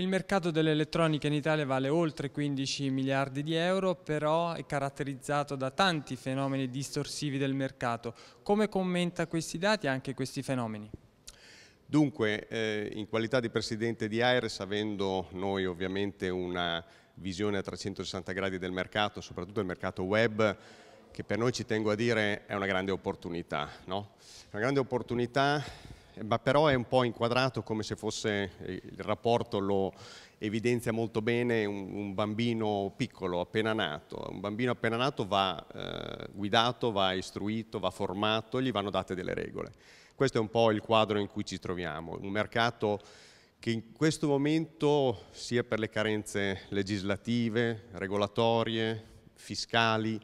Il mercato dell'elettronica in Italia vale oltre 15 miliardi di euro, però è caratterizzato da tanti fenomeni distorsivi del mercato. Come commenta questi dati e anche questi fenomeni? Dunque, eh, in qualità di presidente di Aires, avendo noi ovviamente una visione a 360 gradi del mercato, soprattutto del mercato web, che per noi ci tengo a dire è una grande opportunità. No? Una grande opportunità ma però è un po' inquadrato come se fosse, eh, il rapporto lo evidenzia molto bene, un, un bambino piccolo, appena nato. Un bambino appena nato va eh, guidato, va istruito, va formato, gli vanno date delle regole. Questo è un po' il quadro in cui ci troviamo, un mercato che in questo momento, sia per le carenze legislative, regolatorie, fiscali,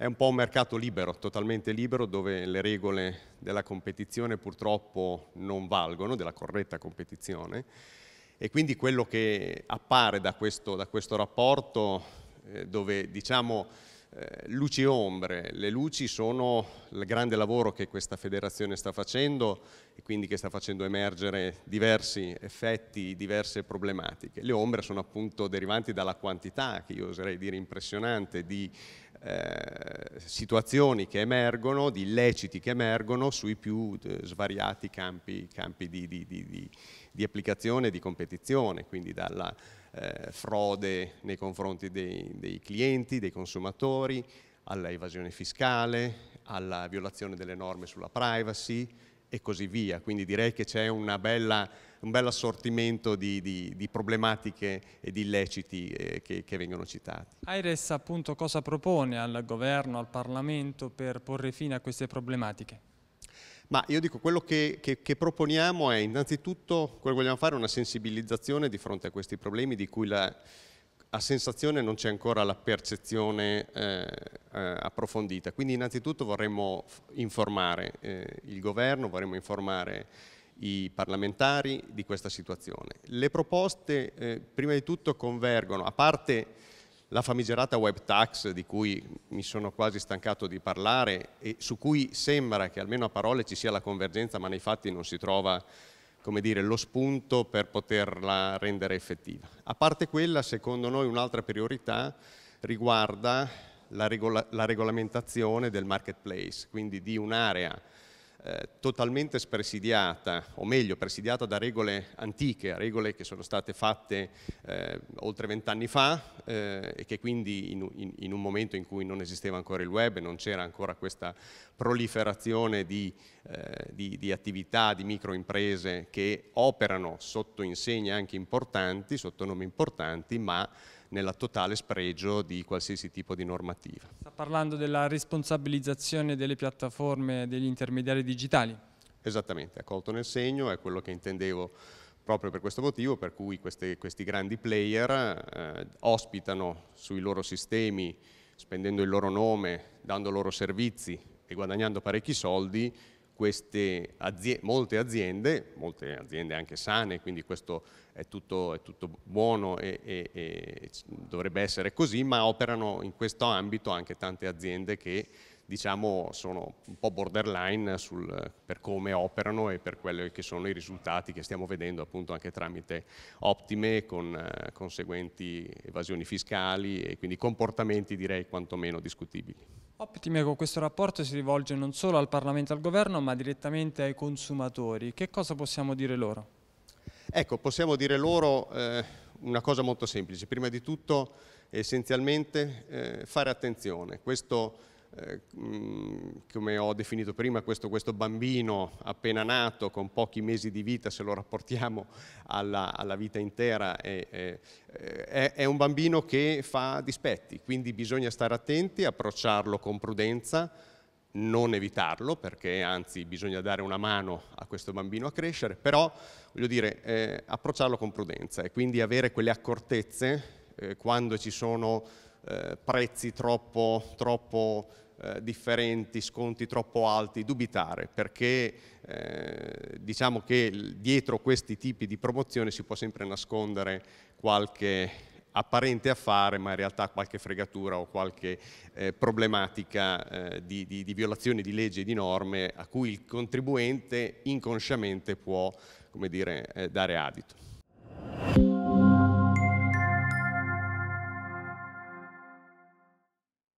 è un po' un mercato libero, totalmente libero, dove le regole della competizione purtroppo non valgono, della corretta competizione, e quindi quello che appare da questo, da questo rapporto, eh, dove diciamo eh, luci e ombre, le luci sono il grande lavoro che questa federazione sta facendo e quindi che sta facendo emergere diversi effetti, diverse problematiche. Le ombre sono appunto derivanti dalla quantità, che io oserei dire impressionante, di eh, situazioni che emergono, di illeciti che emergono sui più eh, svariati campi, campi di, di, di, di, applicazione e di competizione, quindi dalla eh, frode nei confronti dei, dei clienti, dei consumatori, all'evasione fiscale, alla violazione delle norme sulla privacy, e così via. Quindi direi che c'è bella, un bel assortimento di, di, di, problematiche e di illeciti eh, che, che, vengono citati. Aires appunto cosa propone al governo, al Parlamento per porre fine a queste problematiche? Ma io dico, quello che, che, che proponiamo è innanzitutto, quello che vogliamo fare è una sensibilizzazione di fronte a questi problemi di cui la, a sensazione non c'è ancora la percezione eh, eh approfondita, quindi innanzitutto vorremmo informare eh, il governo, vorremmo informare i parlamentari di questa situazione. Le proposte eh, prima di tutto convergono, a parte la famigerata web tax di cui mi sono quasi stancato di parlare e su cui sembra che almeno a parole ci sia la convergenza ma nei fatti non si trova come dire, lo spunto per poterla rendere effettiva. A parte quella, secondo noi un'altra priorità riguarda la, regola la regolamentazione del marketplace, quindi di un'area eh, totalmente spresidiata, o meglio presidiata da regole antiche, regole che sono state fatte eh, oltre vent'anni fa eh, e che quindi in, in, in, un momento in cui non esisteva ancora il web e non c'era ancora questa proliferazione di, eh, di, di attività, di microimprese che operano sotto insegne anche importanti, sotto nomi importanti, ma nella totale spregio di qualsiasi tipo di normativa. Sta parlando della responsabilizzazione delle piattaforme degli intermediari digitali? Esattamente, ha colto nel segno, è quello che intendevo proprio per questo motivo, per cui queste, questi grandi player eh, ospitano sui loro sistemi, spendendo il loro nome, dando loro servizi e guadagnando parecchi soldi, queste aziende, molte aziende, molte aziende anche sane, quindi questo è tutto, è tutto buono e, e, e, dovrebbe essere così, ma operano in questo ambito anche tante aziende che diciamo sono un po' borderline sul, per come operano e per quelli che sono i risultati che stiamo vedendo appunto anche tramite ottime con eh, conseguenti evasioni fiscali e quindi comportamenti direi quantomeno discutibili. Optime con questo rapporto si rivolge non solo al Parlamento e al Governo ma direttamente ai consumatori. Che cosa possiamo dire loro? Ecco, possiamo dire loro eh, una cosa molto semplice. Prima di tutto essenzialmente eh, fare attenzione. Questo eh, mm, come ho definito prima, questo, questo, bambino appena nato con pochi mesi di vita, se lo rapportiamo alla, alla vita intera, è, è, è, un bambino che fa dispetti, quindi bisogna stare attenti, approcciarlo con prudenza, non evitarlo perché anzi bisogna dare una mano a questo bambino a crescere, però voglio dire eh, approcciarlo con prudenza e quindi avere quelle accortezze eh, quando ci sono eh, prezzi troppo, troppo eh, differenti, sconti troppo alti, dubitare perché eh, diciamo che dietro questi tipi di promozione si può sempre nascondere qualche apparente affare ma in realtà qualche fregatura o qualche eh, problematica eh, di, di, di, violazione di leggi e di norme a cui il contribuente inconsciamente può dire, eh, dare adito.